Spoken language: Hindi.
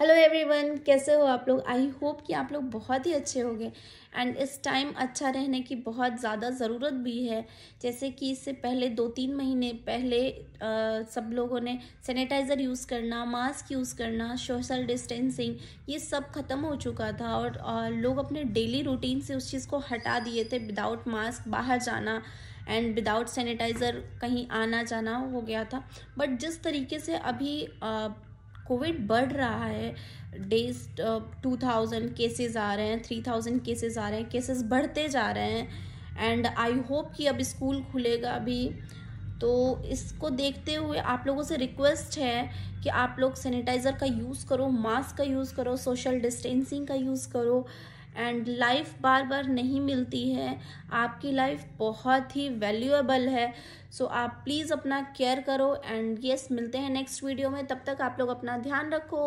हेलो एवरीवन कैसे हो आप लोग आई होप कि आप लोग बहुत ही अच्छे होंगे एंड इस टाइम अच्छा रहने की बहुत ज़्यादा ज़रूरत भी है जैसे कि इससे पहले दो तीन महीने पहले आ, सब लोगों ने सैनिटाइज़र यूज़ करना मास्क यूज़ करना सोशल डिस्टेंसिंग ये सब ख़त्म हो चुका था और आ, लोग अपने डेली रूटीन से उस चीज़ को हटा दिए थे विदाउट मास्क बाहर जाना एंड विदाउट सैनिटाइज़र कहीं आना जाना हो गया था बट जिस तरीके से अभी आ, कोविड बढ़ रहा है डेज टू थाउजेंड केसेज आ रहे हैं थ्री थाउजेंड केसेज आ रहे हैं केसेस बढ़ते जा रहे हैं एंड आई होप कि अब स्कूल खुलेगा अभी तो इसको देखते हुए आप लोगों से रिक्वेस्ट है कि आप लोग सैनिटाइज़र का यूज़ करो मास्क का यूज़ करो सोशल डिस्टेंसिंग का यूज़ करो एंड लाइफ बार बार नहीं मिलती है आपकी लाइफ बहुत ही वैल्यूएबल है सो so, आप प्लीज़ अपना केयर करो एंड येस मिलते हैं नेक्स्ट वीडियो में तब तक आप लोग अपना ध्यान रखो